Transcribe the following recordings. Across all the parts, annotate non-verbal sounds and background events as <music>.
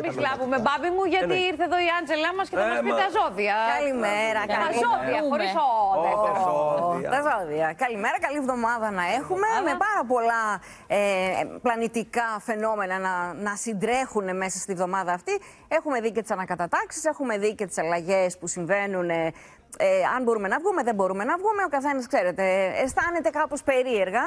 εμεί λάβουμε, μπάμπι μου, γιατί ήρθε εδώ η Άντζελά μας και θα ε, μας πει τα ζώδια. Καλημέρα, καλημέρα. Τα ζώδια, χωρί Τα ζώδια. Καλημέρα, καλή εβδομάδα να έχουμε. Με πάρα πολλά ε, πλανητικά φαινόμενα να συντρέχουν μέσα στη εβδομάδα αυτή. Έχουμε δει και τις ανακατατάξεις, έχουμε δει και τις αλλαγές που συμβαίνουν ε, ε, αν μπορούμε να βγούμε, δεν μπορούμε να βγούμε. Ο καθένας, ξέρετε, αισθάνεται κάπως περίεργα.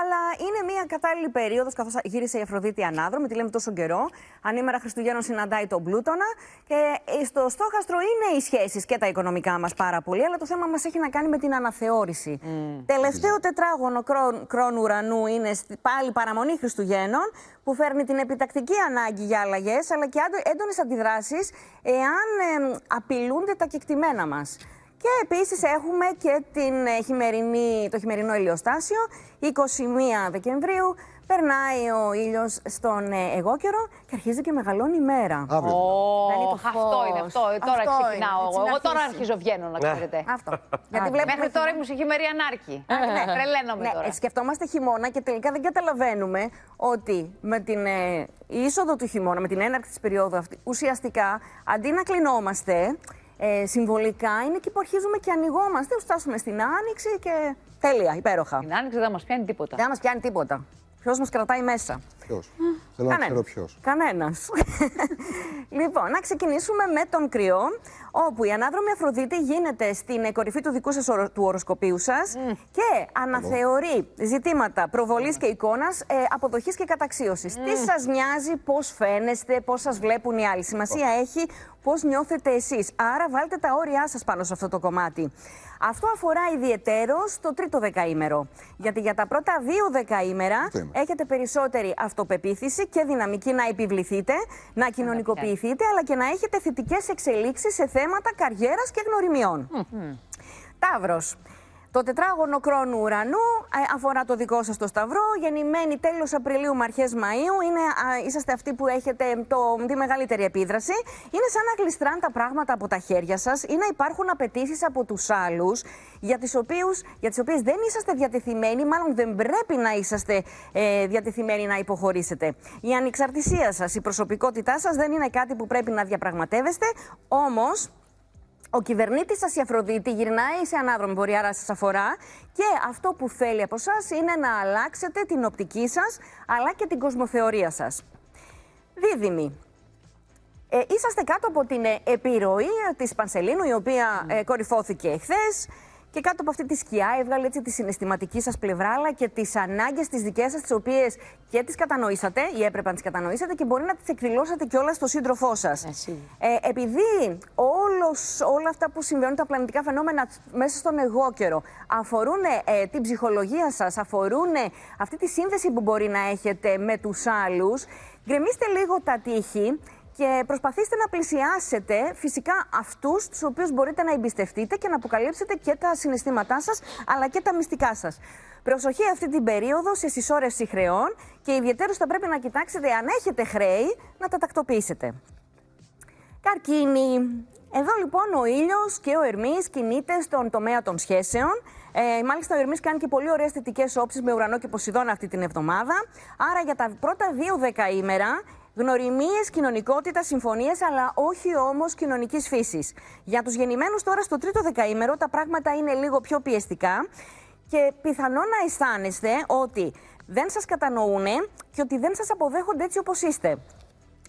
Αλλά είναι μια κατάλληλη περίοδος, καθώς γύρισε η Αφροδίτη Ανάδρομη, τη λέμε τόσο καιρό. Ανήμερα Χριστουγέννων συναντάει τον Πλούτονα. Και ε, στο στόχαστρο είναι οι σχέσεις και τα οικονομικά μας πάρα πολύ. Αλλά το θέμα μας έχει να κάνει με την αναθεώρηση. Τελευταίο τετράγωνο κρόν, ουρανού είναι πάλι παραμονή Χριστουγέννων, που φέρνει την επιτακτική ανάγκη για αλλαγές, αλλά και έντονες αντιδράσεις εάν ε, απειλούνται τα κεκτημένα μας. Και επίσης έχουμε και την ε, χειμερινή, το χειμερινό ηλιοστάσιο. 21 Δεκεμβρίου περνάει ο ήλιος στον ε, εγώ καιρό και αρχίζει και μεγαλώνει η μέρα. Oh, αυτό είναι ε, αυτό. Τώρα αυτό ξεκινάω εγώ. τώρα αρχίζω βγαίνω να ναι. ξέρετε. Αυτό. Γιατί ναι. Μέχρι τώρα η μουσική μερία ανάρκη. ναι, τρελαίνομαι ναι, τώρα. Σκεφτόμαστε χειμώνα και τελικά δεν καταλαβαίνουμε ότι με την είσοδο του χειμώνα, με την έναρξη της περίοδου αυτή, ουσιαστικά αντί να κλεινόμαστε, ε, συμβολικά είναι και που αρχίζουμε και ανοιγόμαστε, φτάσουμε στην άνοιξη και τέλεια, υπέροχα. Την άνοιξη δεν μας πιάνει τίποτα. Δεν μας πιάνει τίποτα. Ποιος μας κρατάει μέσα. Ποιος. Θέλω να ξέρω ποιος. Κανένας. <laughs> λοιπόν, να ξεκινήσουμε με τον κρυό, όπου η ανάδρομη Αφροδίτη γίνεται στην κορυφή του δικού σας του οροσκοπίου σας και αναθεωρεί ζητήματα προβολής και εικόνας, ε, αποδοχής και καταξίωσης. Τι σα μοιάζει, πώς φαίνεστε, πώς σας βλέπουν οι άλλοι. Σημασία λοιπόν. έχει πώς νιώθετε εσείς. Άρα, βάλτε τα όρια σας πάνω σε αυτό το κομμάτι. Αυτό αφορά ιδιαιτέρως το τρίτο δεκαήμερο. Γιατί για τα πρώτα δύο δεκαήμερα έχετε περισσότερη αυτοπεποίθηση και δυναμική να επιβληθείτε, να κοινωνικοποιηθείτε, αλλά και να έχετε θετικές εξελίξεις σε θέματα καριέρας και γνωριμιών. Mm. Ταύρος. Το τετράγωνο κρόνου ουρανού ε, αφορά το δικό σας το σταυρό, γεννημένοι τέλος Απριλίου με αρχές Μαΐου, είναι, α, είσαστε αυτοί που έχετε το, τη μεγαλύτερη επίδραση. Είναι σαν να γλιστράν τα πράγματα από τα χέρια σας ή να υπάρχουν απαιτήσεις από τους άλλους για τις, οποίους, για τις οποίες δεν είσαστε διατεθειμένοι, μάλλον δεν πρέπει να είσαστε ε, διατεθειμένοι να υποχωρήσετε. Η ανεξαρτησία σας, η προσωπικότητά σας δεν είναι κάτι που πρέπει να διαπραγματεύεστε, όμως ο κυβερνήτης σας η Αφροδίτη γυρνάει σε ανάδρομη πορεία, άρα σας αφορά. Και αυτό που θέλει από εσά είναι να αλλάξετε την οπτική σας αλλά και την κοσμοθεωρία σας. Δίδυμη, ε, είσαστε κάτω από την ε, επιρροή της Πανσελίνου, η οποία ε, ναι. κορυφώθηκε χθες. Και κάτω από αυτή τη σκιά έβγαλε έτσι τη συναισθηματική σας πλευρά, αλλά και τις ανάγκες τη δικές σας, τις οποίες και τις κατανοήσατε ή έπρεπε να τις κατανοήσατε και μπορεί να τις εκδηλώσατε κιόλας στο σύντροφό σας. Ναι, ε, επειδή όλος, όλα αυτά που συμβαίνουν, τα πλανητικά φαινόμενα μέσα στον εγώ καιρό, αφορούν ε, την ψυχολογία σας, αφορούν αυτή τη σύνδεση που μπορεί να έχετε με τους άλλους, γκρεμίστε λίγο τα τείχη και προσπαθήστε να πλησιάσετε φυσικά αυτούς τους οποίους μπορείτε να εμπιστευτείτε και να αποκαλύψετε και τα συναισθήματά σας αλλά και τα μυστικά σας. Προσοχή αυτή την περίοδο σε συσσόρευση χρεών και ιδιαίτερως θα πρέπει να κοιτάξετε αν έχετε χρέη να τα τακτοποιήσετε. Καρκίνη. Εδώ λοιπόν ο ήλιος και ο Ερμής κινείται στον τομέα των σχέσεων. Ε, μάλιστα, ο Ερμής κάνει και πολύ ωραίες θετικές όψεις με ουρανό και Ποσειδώνα αυτή την εβδομάδα. Άρα, για τα πρώτα δύο δεκαήμερα Γνωριμίες, κοινωνικότητα, συμφωνίες, αλλά όχι όμως κοινωνικής φύσης. Για τους γεννημένους τώρα στο τρίτο δεκαήμερο τα πράγματα είναι λίγο πιο πιεστικά και πιθανό να αισθάνεστε ότι δεν σας κατανοούν και ότι δεν σας αποδέχονται έτσι όπως είστε.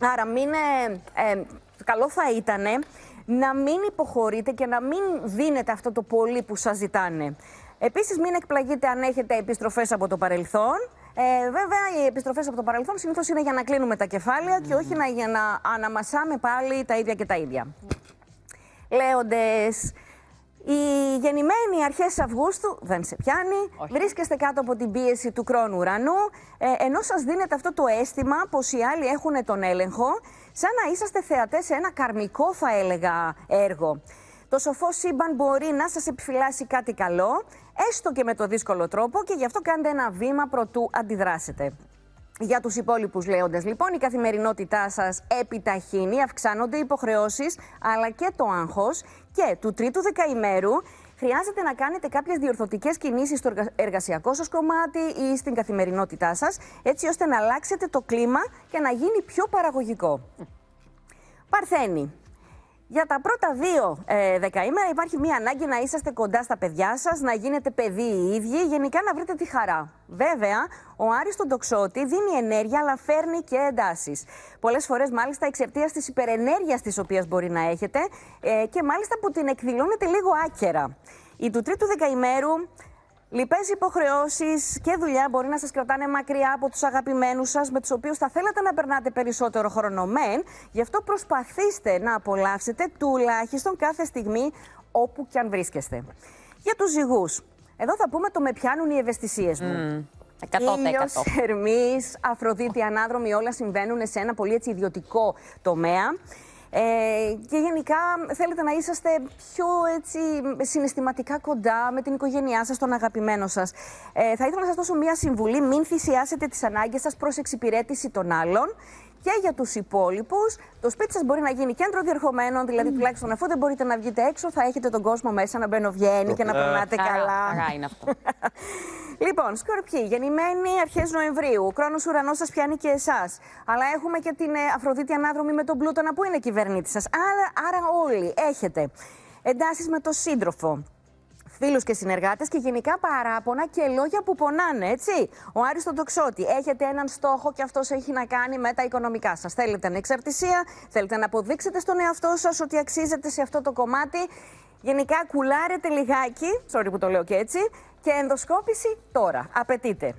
Άρα μην, ε, ε καλό θα ήταν να μην υποχωρείτε και να μην δίνετε αυτό το πολύ που σας ζητάνε. Επίσης μην εκπλαγείτε αν έχετε επιστροφές από το παρελθόν. Ε, βέβαια, οι επιστροφές από το παρελθόν συνήθως είναι για να κλείνουμε τα κεφάλαια και όχι να, για να αναμασάμε πάλι τα ίδια και τα ίδια. Mm. Λέοντες. Οι γεννημένοι αρχές Αυγούστου δεν σε πιάνει. Βρίσκεστε κάτω από την πίεση του χρόνου ουρανού. Ε, ενώ σας δίνεται αυτό το αίσθημα πως οι άλλοι έχουν τον έλεγχο, σαν να είσαστε θεατές σε ένα καρμικό, θα έλεγα, έργο. Το σοφό σύμπαν μπορεί να σας επιφυλάσει κάτι καλό, έστω και με το δύσκολο τρόπο και γι' αυτό κάντε ένα βήμα προτού αντιδράσετε. Για τους υπόλοιπους λέοντες λοιπόν, η καθημερινότητά σας επιταχύνει, αυξάνονται οι υποχρεώσεις αλλά και το άγχος και του τρίτου δεκαημέρου χρειάζεται να κάνετε κάποιες διορθωτικές κινήσεις στο εργασιακό σας κομμάτι ή στην καθημερινότητά σας έτσι ώστε να αλλάξετε το κλίμα και να γίνει πιο παραγωγικό. Παρθένη, για τα πρώτα δύο ε, δεκαήμερα υπάρχει μία ανάγκη να είσαστε κοντά στα παιδιά σας, να γίνετε παιδί οι ίδιοι, γενικά να βρείτε τη χαρά. Βέβαια, ο Άρης τον τοξότη δίνει ενέργεια, αλλά φέρνει και εντάσεις. Πολλές φορές, μάλιστα, εξαιτίας της υπερενέργειας της οποίας μπορεί να έχετε ε, και μάλιστα που την εκδηλώνετε λίγο άκερα. Η του τρίτου δεκαημέρου Λοιπές υποχρεώσεις και δουλειά μπορεί να σας κρατάνε μακριά από τους αγαπημένους σας, με τους οποίους θα θέλατε να περνάτε περισσότερο χρόνο. Μεν, γι' αυτό προσπαθήστε να απολαύσετε τουλάχιστον κάθε στιγμή όπου και αν βρίσκεστε. Για τους ζυγούς. Εδώ θα πούμε το με πιάνουν οι ευαισθησίες μου. Mm. Ήλιος, Ερμή, Αφροδίτη, Ανάδρομοι, όλα συμβαίνουν σε ένα πολύ έτσι ιδιωτικό τομέα. Ε, και γενικά θέλετε να είσαστε πιο έτσι, συναισθηματικά κοντά με την οικογένειά σας, τον αγαπημένο σας. Ε, θα ήθελα να σας δώσω μία συμβουλή, μην θυσιάσετε τις ανάγκες σας προς εξυπηρέτηση των άλλων και για τους υπόλοιπους. Το σπίτι σας μπορεί να γίνει κέντρο διερχομένων, δηλαδή mm. τουλάχιστον αφού δεν μπορείτε να βγείτε έξω, θα έχετε τον κόσμο μέσα να μπαινοβγαίνει και να περνάτε ε, καλά. Καλά είναι αυτό. <laughs> Λοιπόν, Σκορπιοί, γεννημένοι αρχές Νοεμβρίου. Ο χρόνος ουρανός σας πιάνει και εσάς. Αλλά έχουμε και την ε, Αφροδίτη Ανάδρομη με τον Πλούτονα που είναι κυβερνήτη σας. Άρα, όλοι έχετε εντάσεις με τον σύντροφο, φίλους και συνεργάτες και γενικά παράπονα και λόγια που πονάνε, έτσι. Ο Άρης Τοξότη. Έχετε έναν στόχο και αυτός έχει να κάνει με τα οικονομικά σας. Θέλετε ανεξαρτησία, θέλετε να αποδείξετε στον εαυτό σας ότι αξίζετε σε αυτό το κομμάτι. Γενικά κουλάρετε λιγάκι, sorry που το λέω και έτσι, και ενδοσκόπηση τώρα. Απαιτείται.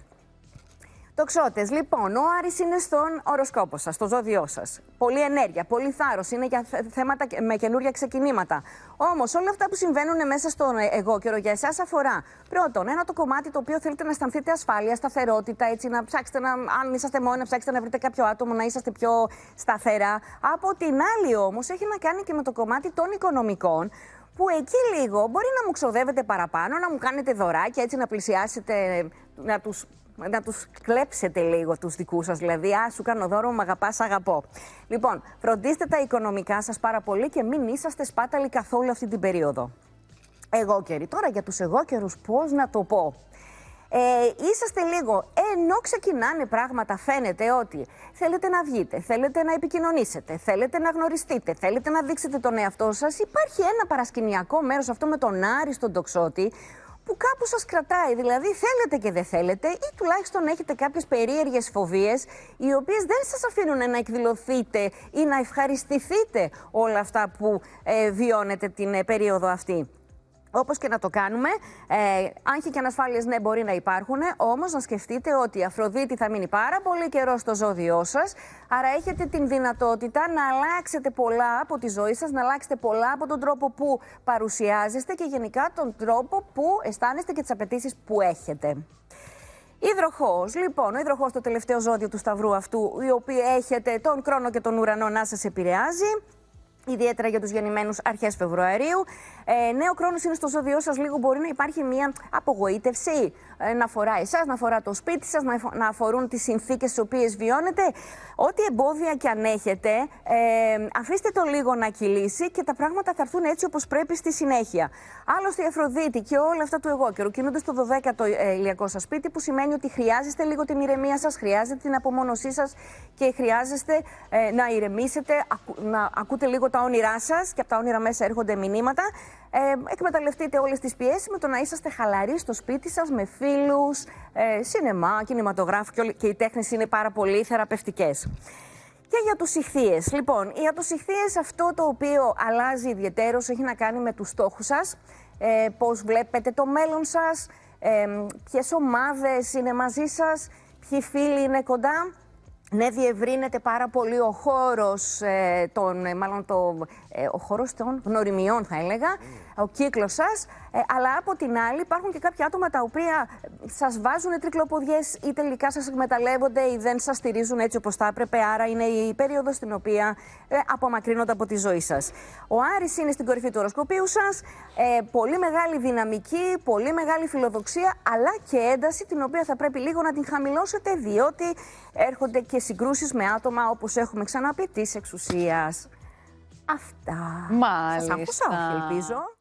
Τοξότες, λοιπόν, ο Άρης είναι στον οροσκόπο σας, στο ζώδιό σας. Πολύ ενέργεια, πολύ θάρρος, είναι για θέματα με καινούργια ξεκινήματα. Όμως, όλα αυτά που συμβαίνουν μέσα στον ε, εγώ καιρο για εσάς αφορά πρώτον, ένα το κομμάτι το οποίο θέλετε να αισθανθείτε ασφάλεια, σταθερότητα, έτσι να ψάξετε να, αν είσαστε μόνοι, να ψάξετε να βρείτε κάποιο άτομο, να είσαστε πιο σταθερά. Από την άλλη, όμως, έχει να κάνει και με το κομμάτι των οικονομικών, που εκεί λίγο μπορεί να μου ξοδεύετε παραπάνω, να μου κάνετε δωράκια, έτσι να πλησιάσετε, να τους, να τους κλέψετε λίγο τους δικούς σας. Δηλαδή, α, σου κάνω δώρο, μ' αγαπάς, αγαπώ. Λοιπόν, φροντίστε τα οικονομικά σας πάρα πολύ και μην είσαστε σπάταλοι καθόλου αυτή την περίοδο. Εγώ καιρή. Τώρα για τους εγώ καιρους πώς να το πω. Ε, είσαστε λίγο. Ενώ ξεκινάνε πράγματα, φαίνεται ότι θέλετε να βγείτε, θέλετε να επικοινωνήσετε, θέλετε να γνωριστείτε, θέλετε να δείξετε τον εαυτό σας. Υπάρχει ένα παρασκηνιακό μέρος, αυτό με τον Άρη στον τοξότη, που κάπου σας κρατάει. Δηλαδή θέλετε και δεν θέλετε ή τουλάχιστον έχετε κάποιες περίεργες φοβίες οι οποίες δεν σας αφήνουν να εκδηλωθείτε ή να ευχαριστηθείτε όλα αυτά που ε, βιώνετε την ε, περίοδο αυτή. Όπως και να το κάνουμε, ε, αν και ανασφάλειε ναι, μπορεί να υπάρχουν, όμως να σκεφτείτε ότι η Αφροδίτη θα μείνει πάρα πολύ καιρό στο ζώδιό σας. Άρα έχετε την δυνατότητα να αλλάξετε πολλά από τη ζωή σας, να αλλάξετε πολλά από τον τρόπο που παρουσιάζεστε και γενικά τον τρόπο που αισθάνεστε και τις απαιτήσεις που έχετε. Υδροχός, λοιπόν, ο υδροχός το τελευταίο ζώδιο του σταυρού αυτού, η οποία έχετε τον χρόνο και τον ουρανό να σας επηρεάζει ιδιαίτερα για τους γεννημένους αρχές Φεβρουαρίου. Ε, νέο χρόνο είναι στο ζώδιό σας, λίγο μπορεί να υπάρχει μια απογοήτευση. Ε, να αφορά εσάς, να αφορά το σπίτι σας, να, αφορούν τις συνθήκες τι οποίες βιώνετε. Ό,τι εμπόδια και αν έχετε, ε, αφήστε το λίγο να κυλήσει και τα πράγματα θα έρθουν έτσι όπως πρέπει στη συνέχεια. Άλλωστε, η Αφροδίτη και όλα αυτά του εγώ καιρού κινούνται στο 12ο ε, ηλιακό σας σπίτι, που σημαίνει ότι χρειάζεστε λίγο την ηρεμία σας, χρειάζεται την απομόνωσή σας και χρειάζεστε ε, να ηρεμήσετε, να ακούτε λίγο τα όνειρά σας και από τα όνειρα μέσα έρχονται μηνύματα. Ε, εκμεταλλευτείτε όλες τις πιέσεις με το να είσαστε χαλαροί στο σπίτι σας, με φίλους, ε, σινεμά, κινηματογράφο και, και οι τέχνες είναι πάρα πολύ θεραπευτικές. Και για τους ηχθείες. Λοιπόν, για τους ηχθείες, αυτό το οποίο αλλάζει ιδιαίτερω έχει να κάνει με τους στόχους σας, ε, πώς βλέπετε το μέλλον σας, ε, ποιες ομάδες είναι μαζί σας, ποιοι φίλοι είναι κοντά. Ναι, διευρύνεται πάρα πολύ ο χώρος ε, των, ε, μάλλον το, ε, ο χώρος των γνωριμιών θα έλεγα. Mm ο κύκλος σας. Ε, αλλά από την άλλη, υπάρχουν και κάποια άτομα τα οποία ε, σας βάζουν τρικλοποδιές ή τελικά σας εκμεταλλεύονται ή δεν σας στηρίζουν έτσι όπως θα έπρεπε. Άρα είναι η περίοδος στην οποία ε, απομακρύνονται από τη ζωή σας. Ο Άρης είναι στην κορυφή του οροσκοπίου σας. Ε, πολύ μεγάλη δυναμική, πολύ μεγάλη φιλοδοξία, αλλά και ένταση την οποία θα πρέπει λίγο να την χαμηλώσετε, διότι έρχονται και συγκρούσεις με άτομα όπως έχουμε ξαναπεί της εξουσίας. Αυτά. Μάλιστα. Σας άκουσα, ελπίζω.